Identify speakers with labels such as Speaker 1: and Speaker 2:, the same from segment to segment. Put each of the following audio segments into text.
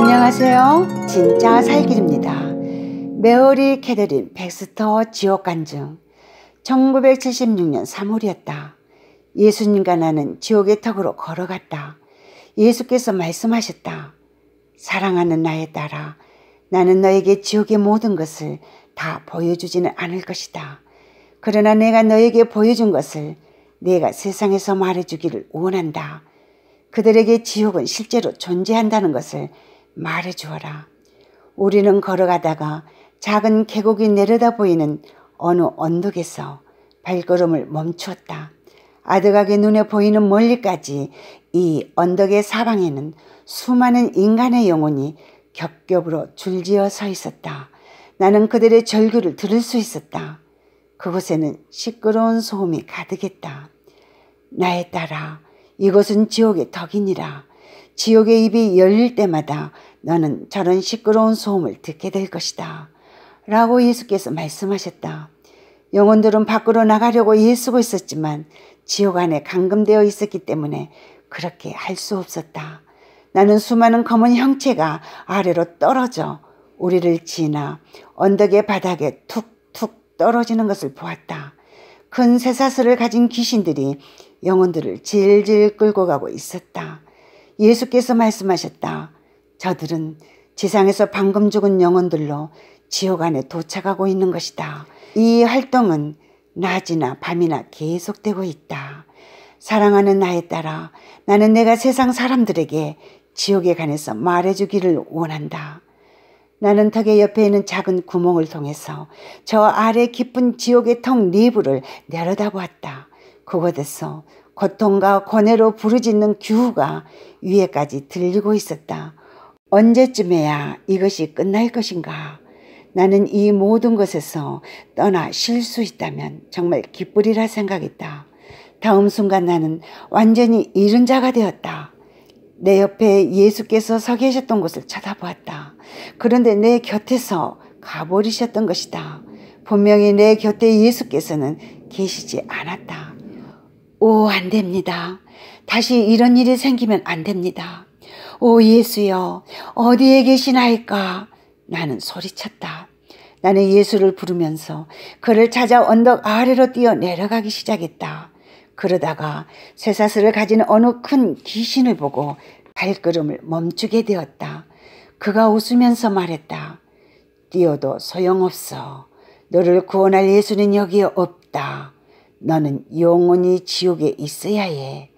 Speaker 1: 안녕하세요. 진짜 살길입니다. 메어리 캐더린 백스터 지옥 간증 1976년 3월이었다. 예수님과 나는 지옥의 턱으로 걸어갔다. 예수께서 말씀하셨다. 사랑하는 나의 딸아 나는 너에게 지옥의 모든 것을 다 보여주지는 않을 것이다. 그러나 내가 너에게 보여준 것을 내가 세상에서 말해주기를 원한다. 그들에게 지옥은 실제로 존재한다는 것을 말해 주어라. 우리는 걸어가다가 작은 계곡이 내려다 보이는 어느 언덕에서 발걸음을 멈추었다. 아득하게 눈에 보이는 멀리까지 이 언덕의 사방에는 수많은 인간의 영혼이 겹겹으로 줄지어 서 있었다. 나는 그들의 절규를 들을 수 있었다. 그곳에는 시끄러운 소음이 가득했다. 나에 따라 이곳은 지옥의 덕이니라. 지옥의 입이 열릴 때마다 너는 저런 시끄러운 소음을 듣게 될 것이다. 라고 예수께서 말씀하셨다. 영혼들은 밖으로 나가려고 예쓰고 있었지만 지옥 안에 감금되어 있었기 때문에 그렇게 할 수 없었다. 나는 수많은 검은 형체가 아래로 떨어져 우리를 지나 언덕의 바닥에 툭툭 떨어지는 것을 보았다. 큰 쇠사슬을 가진 귀신들이 영혼들을 질질 끌고 가고 있었다. 예수께서 말씀하셨다. 저들은 지상에서 방금 죽은 영혼들로 지옥 안에 도착하고 있는 것이다. 이 활동은 낮이나 밤이나 계속되고 있다. 사랑하는 나에 따라 나는 내가 세상 사람들에게 지옥에 관해서 말해주기를 원한다. 나는 턱의 옆에 있는 작은 구멍을 통해서 저 아래 깊은 지옥의 턱 내부를 내려다보았다. 그곳에서 고통과 고뇌로 부르짖는 규후가 위에까지 들리고 있었다. 언제쯤에야 이것이 끝날 것인가? 나는 이 모든 것에서 떠나 쉴 수 있다면 정말 기쁘리라 생각했다. 다음 순간 나는 완전히 잃은 자가 되었다. 내 옆에 예수께서 서 계셨던 곳을 쳐다보았다. 그런데 내 곁에서 가버리셨던 것이다. 분명히 내 곁에 예수께서는 계시지 않았다. 오, 안 됩니다. 다시 이런 일이 생기면 안 됩니다. 오 예수여, 어디에 계시나이까? 나는 소리쳤다. 나는 예수를 부르면서 그를 찾아 언덕 아래로 뛰어 내려가기 시작했다. 그러다가 쇠사슬을 가진 어느 큰 귀신을 보고 발걸음을 멈추게 되었다. 그가 웃으면서 말했다. 뛰어도 소용없어. 너를 구원할 예수는 여기 없다. 너는 영원히 지옥에 있어야 해.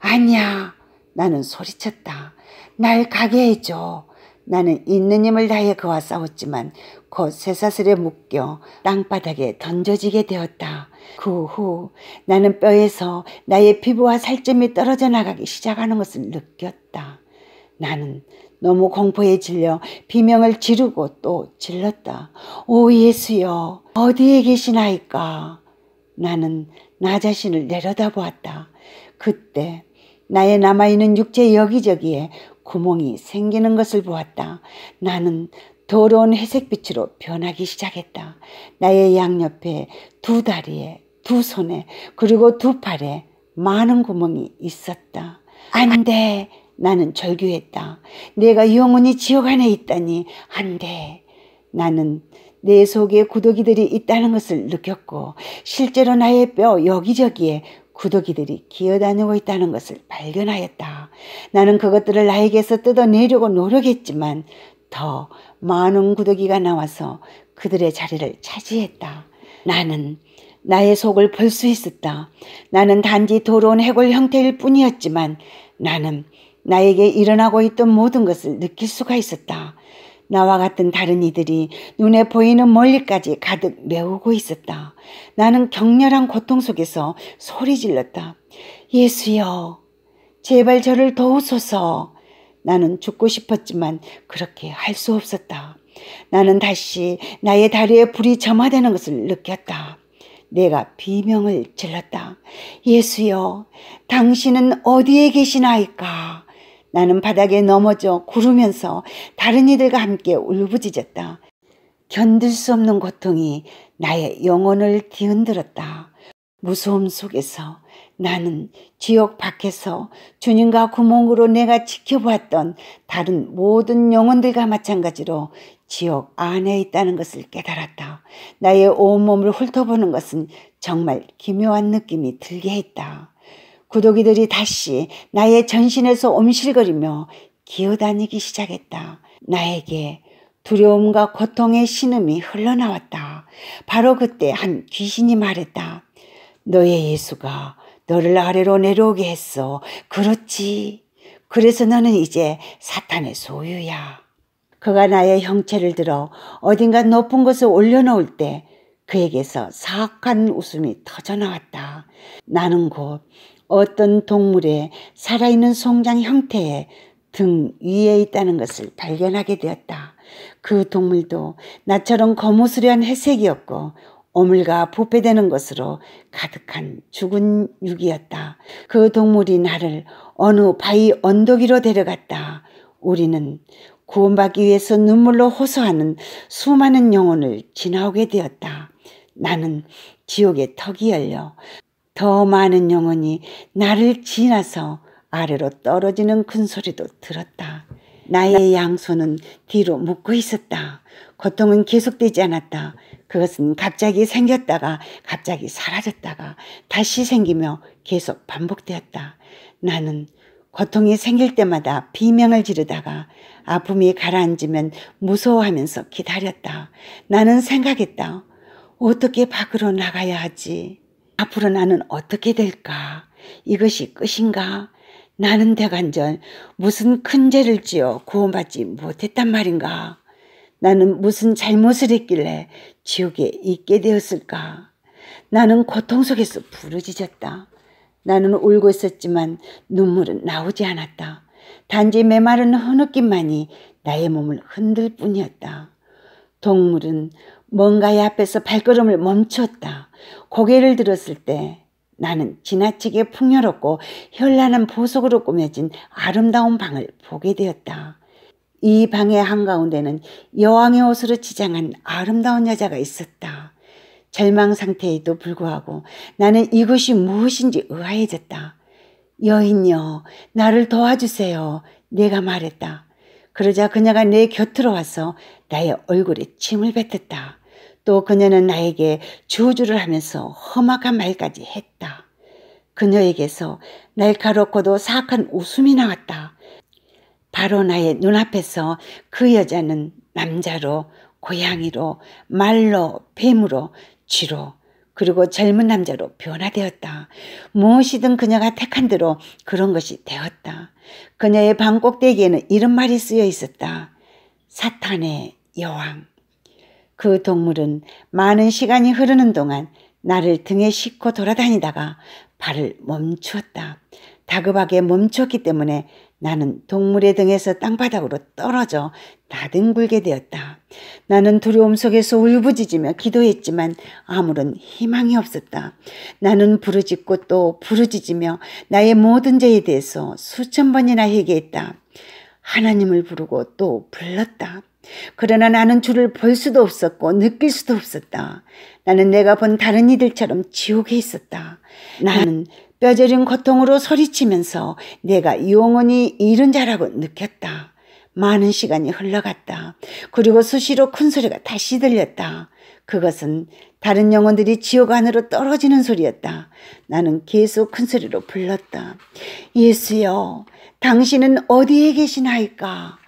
Speaker 1: 아니야. 나는 소리쳤다. 날 가게 해줘. 나는 있는 힘을 다해 그와 싸웠지만 곧 쇠사슬에 묶여 땅바닥에 던져지게 되었다. 그 후 나는 뼈에서 나의 피부와 살점이 떨어져 나가기 시작하는 것을 느꼈다. 나는 너무 공포에 질려 비명을 지르고 또 질렀다. 오 예수여 어디에 계시나이까? 나는 나 자신을 내려다보았다. 그때 나의 남아있는 육체 여기저기에 구멍이 생기는 것을 보았다. 나는 더러운 회색빛으로 변하기 시작했다. 나의 양옆에 두 다리에, 두 손에, 그리고 두 팔에 많은 구멍이 있었다. 안 돼! 나는 절규했다. 내가 영원히 지옥 안에 있다니, 안 돼! 나는 내 속에 구더기들이 있다는 것을 느꼈고 실제로 나의 뼈 여기저기에 구더기들이 기어다니고 있다는 것을 발견하였다. 나는 그것들을 나에게서 뜯어내려고 노력했지만 더 많은 구더기가 나와서 그들의 자리를 차지했다. 나는 나의 속을 볼 수 있었다. 나는 단지 더러운 해골 형태일 뿐이었지만 나는 나에게 일어나고 있던 모든 것을 느낄 수가 있었다. 나와 같은 다른 이들이 눈에 보이는 멀리까지 가득 메우고 있었다. 나는 격렬한 고통 속에서 소리 질렀다. 예수여, 제발 저를 도우소서. 나는 죽고 싶었지만 그렇게 할 수 없었다. 나는 다시 나의 다리에 불이 점화되는 것을 느꼈다. 내가 비명을 질렀다. 예수여, 당신은 어디에 계시나이까? 나는 바닥에 넘어져 구르면서 다른 이들과 함께 울부짖었다. 견딜 수 없는 고통이 나의 영혼을 뒤흔들었다. 무서움 속에서 나는 지옥 밖에서 주님과 구멍으로 내가 지켜보았던 다른 모든 영혼들과 마찬가지로 지옥 안에 있다는 것을 깨달았다. 나의 온몸을 훑어보는 것은 정말 기묘한 느낌이 들게 했다. 구더기들이 다시 나의 전신에서 옴실거리며 기어다니기 시작했다. 나에게 두려움과 고통의 신음이 흘러나왔다. 바로 그때 한 귀신이 말했다. 너의 예수가 너를 아래로 내려오게 했어. 그렇지. 그래서 너는 이제 사탄의 소유야. 그가 나의 형체를 들어 어딘가 높은 곳에 올려놓을 때 그에게서 사악한 웃음이 터져나왔다. 나는 곧 어떤 동물의 살아있는 송장 형태에 등 위에 있다는 것을 발견하게 되었다. 그 동물도 나처럼 거무스려한 회색이었고 오물과 부패되는 것으로 가득한 죽은 육이었다. 그 동물이 나를 어느 바위 언덕위로 데려갔다. 우리는 구원받기 위해서 눈물로 호소하는 수많은 영혼을 지나오게 되었다. 나는 지옥의 턱이 열려 더 많은 영혼이 나를 지나서 아래로 떨어지는 큰 소리도 들었다. 나의 양손은 뒤로 묶고 있었다. 고통은 계속되지 않았다. 그것은 갑자기 생겼다가 갑자기 사라졌다가 다시 생기며 계속 반복되었다. 나는 고통이 생길 때마다 비명을 지르다가 아픔이 가라앉으면 무서워하면서 기다렸다. 나는 생각했다. 어떻게 밖으로 나가야 하지? 앞으로 나는 어떻게 될까? 이것이 끝인가? 나는 대간절 무슨 큰 죄를 지어 구원받지 못했단 말인가? 나는 무슨 잘못을 했길래 지옥에 있게 되었을까? 나는 고통 속에서 부르짖었다. 나는 울고 있었지만 눈물은 나오지 않았다. 단지 메마른 헌느기만이 나의 몸을 흔들 뿐이었다. 동물은 뭔가의 앞에서 발걸음을 멈췄다. 고개를 들었을 때 나는 지나치게 풍요롭고 현란한 보석으로 꾸며진 아름다운 방을 보게 되었다. 이 방의 한가운데는 여왕의 옷으로 치장한 아름다운 여자가 있었다. 절망 상태에도 불구하고 나는 이곳이 무엇인지 의아해졌다. 여인여, 나를 도와주세요. 내가 말했다. 그러자 그녀가 내 곁으로 와서 나의 얼굴에 침을 뱉었다. 또 그녀는 나에게 저주를 하면서 험악한 말까지 했다. 그녀에게서 날카롭고도 사악한 웃음이 나왔다. 바로 나의 눈앞에서 그 여자는 남자로, 고양이로, 말로, 뱀으로, 쥐로, 그리고 젊은 남자로 변화되었다. 무엇이든 그녀가 택한 대로 그런 것이 되었다. 그녀의 방 꼭대기에는 이런 말이 쓰여 있었다. 사탄의 여왕. 그 동물은 많은 시간이 흐르는 동안 나를 등에 싣고 돌아다니다가 발을 멈추었다. 다급하게 멈췄기 때문에 나는 동물의 등에서 땅바닥으로 떨어져 나뒹굴게 되었다. 나는 두려움 속에서 울부짖으며 기도했지만 아무런 희망이 없었다. 나는 부르짖고 또 부르짖으며 나의 모든 죄에 대해서 수천 번이나 회개했다. 하나님을 부르고 또 불렀다. 그러나 나는 주를 볼 수도 없었고 느낄 수도 없었다. 나는 내가 본 다른 이들처럼 지옥에 있었다. 나는 뼈저린 고통으로 소리치면서 내가 영원히 잃은 자라고 느꼈다. 많은 시간이 흘러갔다. 그리고 수시로 큰 소리가 다시 들렸다. 그것은 다른 영혼들이 지옥 안으로 떨어지는 소리였다. 나는 계속 큰 소리로 불렀다. 예수여, 당신은 어디에 계시나이까?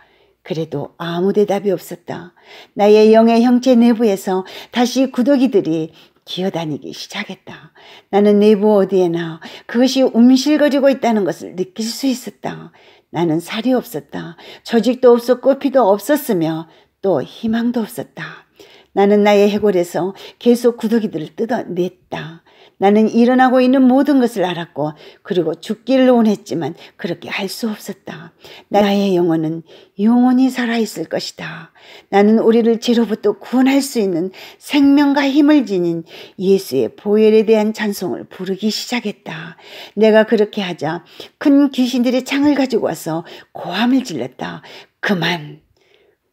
Speaker 1: 그래도 아무 대답이 없었다. 나의 영의 형체 내부에서 다시 구더기들이 기어다니기 시작했다. 나는 내부 어디에나 그것이 움실거리고 있다는 것을 느낄 수 있었다. 나는 살이 없었다. 조직도 없었고 피도 없었으며 또 희망도 없었다. 나는 나의 해골에서 계속 구더기들을 뜯어냈다. 나는 일어나고 있는 모든 것을 알았고 그리고 죽기를 원했지만 그렇게 할 수 없었다. 나의 영혼은 영원히 살아있을 것이다. 나는 우리를 죄로부터 구원할 수 있는 생명과 힘을 지닌 예수의 보혈에 대한 찬송을 부르기 시작했다. 내가 그렇게 하자 큰 귀신들이 창을 가지고 와서 고함을 질렀다. 그만!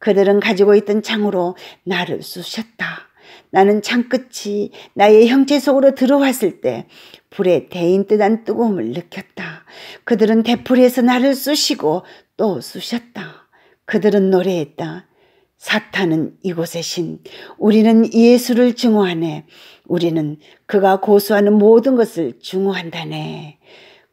Speaker 1: 그들은 가지고 있던 창으로 나를 쑤셨다. 나는 창끝이 나의 형체 속으로 들어왔을 때 불에 대인 듯한 뜨거움을 느꼈다. 그들은 대풀에서 나를 쑤시고 또 쑤셨다. 그들은 노래했다. 사탄은 이곳의 신, 우리는 예수를 증오하네. 우리는 그가 고수하는 모든 것을 증오한다네.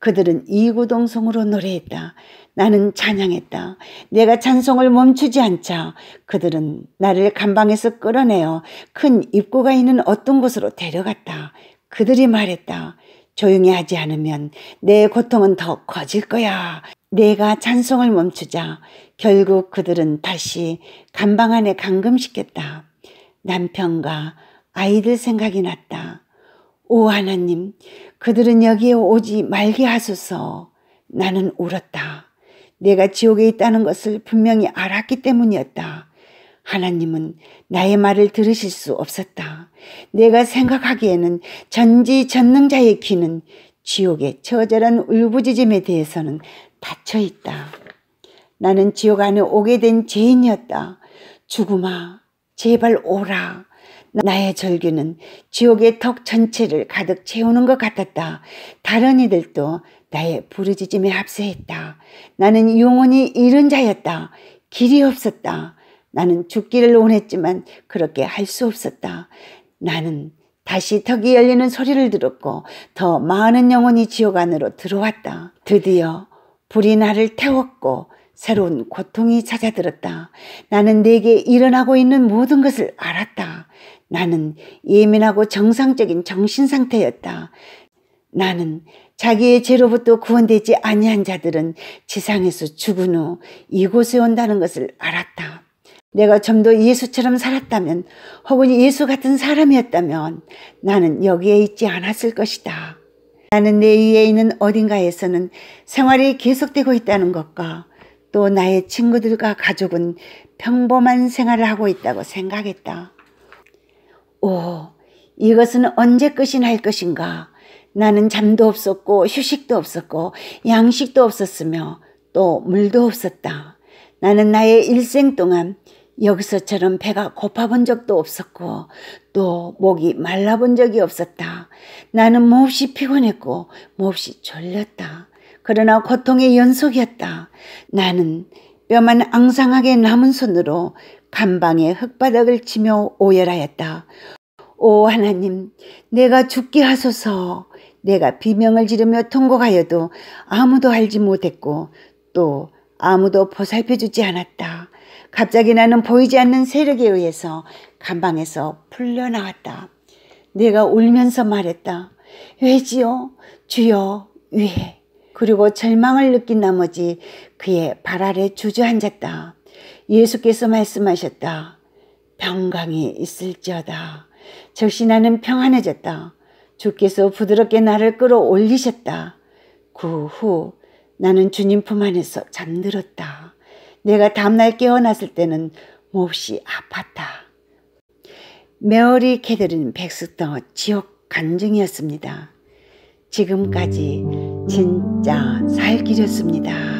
Speaker 1: 그들은 이구동성으로 노래했다. 나는 찬양했다. 내가 찬송을 멈추지 않자 그들은 나를 감방에서 끌어내어 큰 입구가 있는 어떤 곳으로 데려갔다. 그들이 말했다. 조용히 하지 않으면 내 고통은 더 커질 거야. 내가 찬송을 멈추자 결국 그들은 다시 감방 안에 감금시켰다. 남편과 아이들 생각이 났다. 오 하나님, 그들은 여기에 오지 말게 하소서. 나는 울었다. 내가 지옥에 있다는 것을 분명히 알았기 때문이었다. 하나님은 나의 말을 들으실 수 없었다. 내가 생각하기에는 전지전능자의 귀는 지옥의 처절한 울부짖음에 대해서는 닫혀 있다. 나는 지옥 안에 오게 된 죄인이었다. 죽음아, 제발 오라. 나의 절규는 지옥의 턱 전체를 가득 채우는 것 같았다. 다른 이들도 나의 부르짖음에 합세했다. 나는 영원히 잃은 자였다. 길이 없었다. 나는 죽기를 원했지만 그렇게 할 수 없었다. 나는 다시 턱이 열리는 소리를 들었고 더 많은 영혼이 지옥 안으로 들어왔다. 드디어 불이 나를 태웠고 새로운 고통이 찾아들었다. 나는 내게 일어나고 있는 모든 것을 알았다. 나는 예민하고 정상적인 정신 상태였다. 나는 자기의 죄로부터 구원되지 아니한 자들은 지상에서 죽은 후 이곳에 온다는 것을 알았다. 내가 좀 더 예수처럼 살았다면 혹은 예수 같은 사람이었다면 나는 여기에 있지 않았을 것이다. 나는 내 위에 있는 어딘가에서는 생활이 계속되고 있다는 것과 또 나의 친구들과 가족은 평범한 생활을 하고 있다고 생각했다. 오, 이것은 언제 끝이 날 것인가? 나는 잠도 없었고 휴식도 없었고 양식도 없었으며 또 물도 없었다. 나는 나의 일생 동안 여기서처럼 배가 고파본 적도 없었고 또 목이 말라본 적이 없었다. 나는 몹시 피곤했고 몹시 졸렸다. 그러나 고통의 연속이었다. 나는 뼈만 앙상하게 남은 손으로 감방에 흙바닥을 치며 오열하였다. 오 하나님 내가 죽게 하소서 내가 비명을 지르며 통곡하여도 아무도 알지 못했고 또 아무도 보살펴주지 않았다. 갑자기 나는 보이지 않는 세력에 의해서 감방에서 풀려나왔다. 내가 울면서 말했다. 왜지요? 주여 위해. 그리고 절망을 느낀 나머지 그의 발 아래 주저앉았다. 예수께서 말씀하셨다. 평강이 있을지어다. 즉시 나는 평안해졌다. 주께서 부드럽게 나를 끌어올리셨다. 그 후 나는 주님 품 안에서 잠들었다. 내가 다음날 깨어났을 때는 몹시 아팠다. 메어리 캐더은백숙덩어 지옥 간증이었습니다. 지금까지 진짜 살길이었습니다.